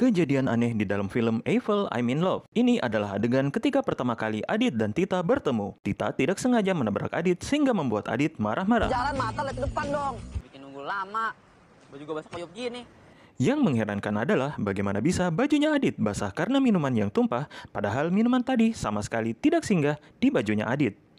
kejadian aneh di dalam film Evil I'm in Love. Ini adalah adegan ketika pertama kali Adit dan Tita bertemu. Tita tidak sengaja menabrak Adit sehingga membuat Adit marah-marah. Jalan mata lihat depan dong. Bikin nunggu lama. Baju juga basah koyok gini. Yang mengherankan adalah bagaimana bisa bajunya Adit basah karena minuman yang tumpah, padahal minuman tadi sama sekali tidak singgah di bajunya Adit.